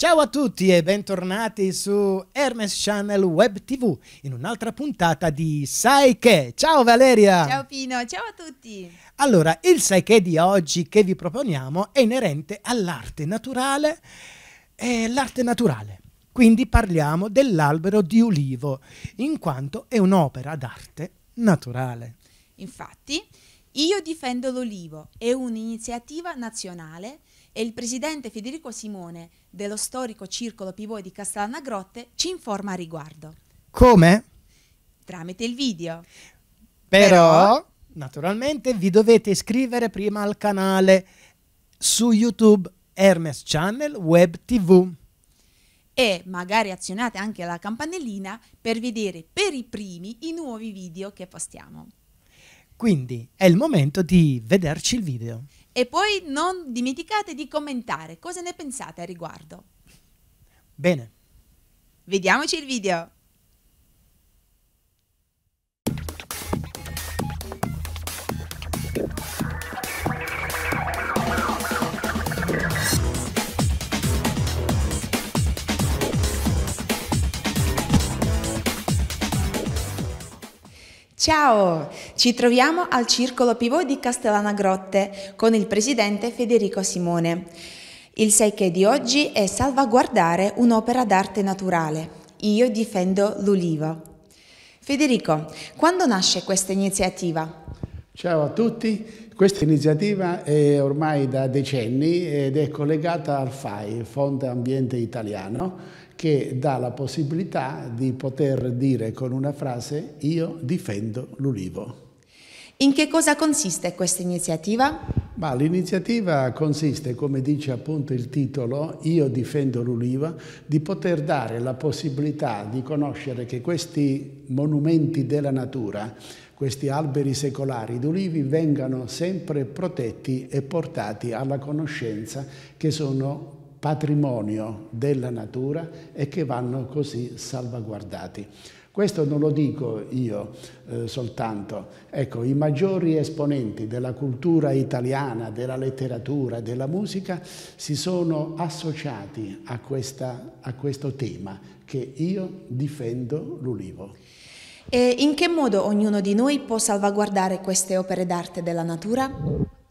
Ciao a tutti e bentornati su Hermes Channel Web TV in un'altra puntata di Sai che. Ciao Valeria! Ciao Pino, ciao a tutti! Allora, il Sai che di oggi che vi proponiamo è inerente all'arte naturale e l'arte naturale. Quindi parliamo dell'albero di ulivo, in quanto è un'opera d'arte naturale. Infatti, io difendo l'olivo è un'iniziativa nazionale e il presidente Federico Simone dello storico Circolo Pivot di Castellana Grotte ci informa a riguardo. Come? Tramite il video. Però, Però naturalmente vi dovete iscrivere prima al canale su YouTube Hermes Channel Web TV e magari azionate anche la campanellina per vedere per i primi i nuovi video che postiamo. Quindi è il momento di vederci il video. E poi non dimenticate di commentare cosa ne pensate a riguardo. Bene. Vediamoci il video. Ciao! Ci troviamo al Circolo Pivot di Castellana Grotte con il presidente Federico Simone. Il secche di oggi è salvaguardare un'opera d'arte naturale. Io difendo l'ulivo. Federico, quando nasce questa iniziativa? Ciao a tutti, questa iniziativa è ormai da decenni ed è collegata al FAI, Fondo Ambiente Italiano, che dà la possibilità di poter dire con una frase io difendo l'ulivo. In che cosa consiste questa iniziativa? l'iniziativa consiste, come dice appunto il titolo, Io difendo l'uliva, di poter dare la possibilità di conoscere che questi monumenti della natura, questi alberi secolari d'ulivi, vengano sempre protetti e portati alla conoscenza che sono patrimonio della natura e che vanno così salvaguardati. Questo non lo dico io eh, soltanto. Ecco, i maggiori esponenti della cultura italiana, della letteratura, della musica si sono associati a, questa, a questo tema che io difendo l'ulivo. E in che modo ognuno di noi può salvaguardare queste opere d'arte della natura?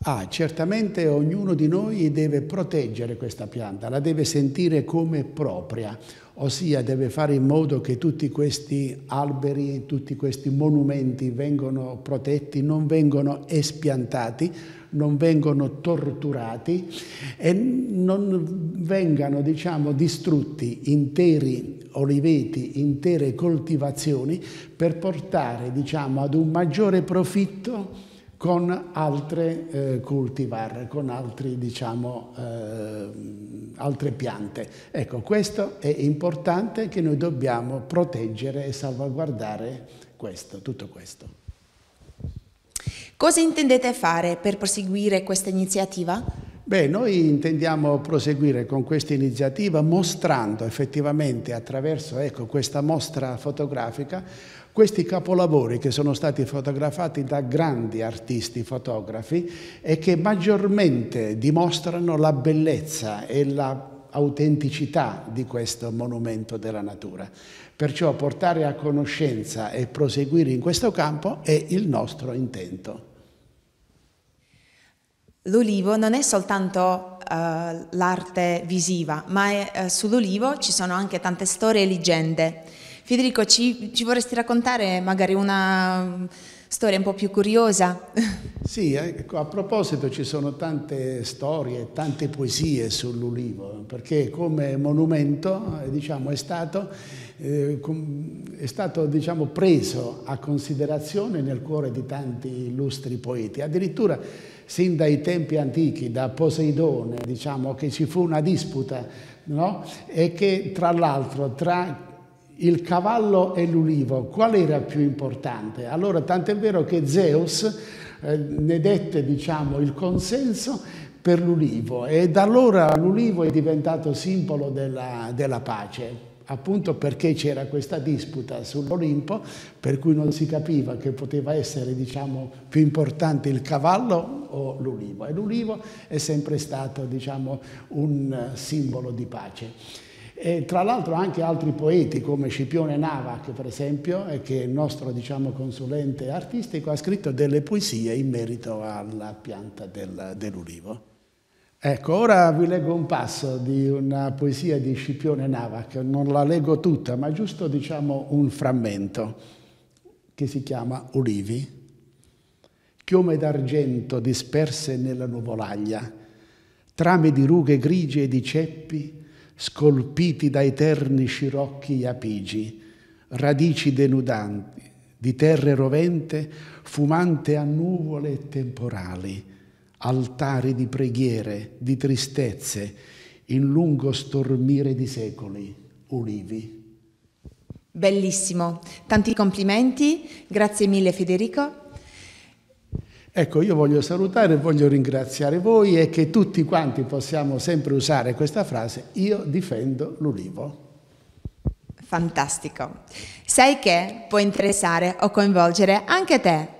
Ah, certamente ognuno di noi deve proteggere questa pianta, la deve sentire come propria, ossia deve fare in modo che tutti questi alberi, tutti questi monumenti vengano protetti, non vengano espiantati, non vengano torturati e non vengano diciamo, distrutti interi oliveti, intere coltivazioni per portare diciamo, ad un maggiore profitto con altre eh, cultivar, con altri, diciamo, eh, altre piante. Ecco, questo è importante che noi dobbiamo proteggere e salvaguardare questo, tutto questo. Cosa intendete fare per proseguire questa iniziativa? Beh, noi intendiamo proseguire con questa iniziativa mostrando effettivamente attraverso ecco, questa mostra fotografica questi capolavori che sono stati fotografati da grandi artisti fotografi e che maggiormente dimostrano la bellezza e la autenticità di questo monumento della natura. Perciò portare a conoscenza e proseguire in questo campo è il nostro intento. L'olivo non è soltanto uh, l'arte visiva, ma uh, sull'olivo ci sono anche tante storie e leggende. Federico, ci, ci vorresti raccontare magari una mm, storia un po' più curiosa? Sì, ecco, a proposito ci sono tante storie, tante poesie sull'ulivo, perché come monumento eh, diciamo, è stato, eh, è stato diciamo, preso a considerazione nel cuore di tanti illustri poeti, addirittura sin dai tempi antichi, da Poseidone, diciamo, che ci fu una disputa no? e che tra l'altro tra il cavallo e l'ulivo, qual era più importante? Allora, tant'è vero che Zeus eh, ne dette diciamo, il consenso per l'ulivo e da allora l'ulivo è diventato simbolo della, della pace appunto perché c'era questa disputa sull'Olimpo, per cui non si capiva che poteva essere diciamo, più importante il cavallo o l'ulivo. E l'ulivo è sempre stato diciamo, un eh, simbolo di pace. E tra l'altro anche altri poeti come Scipione Navac, per esempio, che è il nostro diciamo, consulente artistico, ha scritto delle poesie in merito alla pianta del, dell'ulivo. Ecco, ora vi leggo un passo di una poesia di Scipione Navac, non la leggo tutta, ma giusto diciamo un frammento, che si chiama Ulivi. Chiome d'argento disperse nella nuvolaglia, trame di rughe grigie e di ceppi, scolpiti da eterni scirocchi apigi, radici denudanti, di terre rovente, fumante a nuvole e temporali, altari di preghiere, di tristezze, in lungo stormire di secoli, ulivi. Bellissimo, tanti complimenti, grazie mille Federico Ecco, io voglio salutare e voglio ringraziare voi e che tutti quanti possiamo sempre usare questa frase, io difendo l'ulivo. Fantastico. Sai che può interessare o coinvolgere anche te